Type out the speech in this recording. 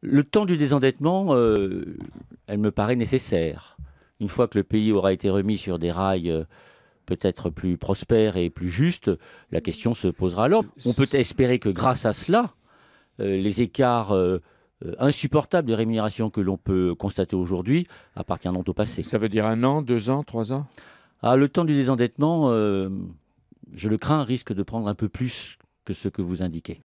Le temps du désendettement, euh, elle me paraît nécessaire. Une fois que le pays aura été remis sur des rails euh, peut-être plus prospères et plus justes, la question se posera alors. On peut espérer que grâce à cela, euh, les écarts insupportables de rémunération que l'on peut constater aujourd'hui appartiendront au passé. Ça veut dire un an, deux ans, trois ans ah, Le temps du désendettement, je le crains, risque de prendre un peu plus que ce que vous indiquez.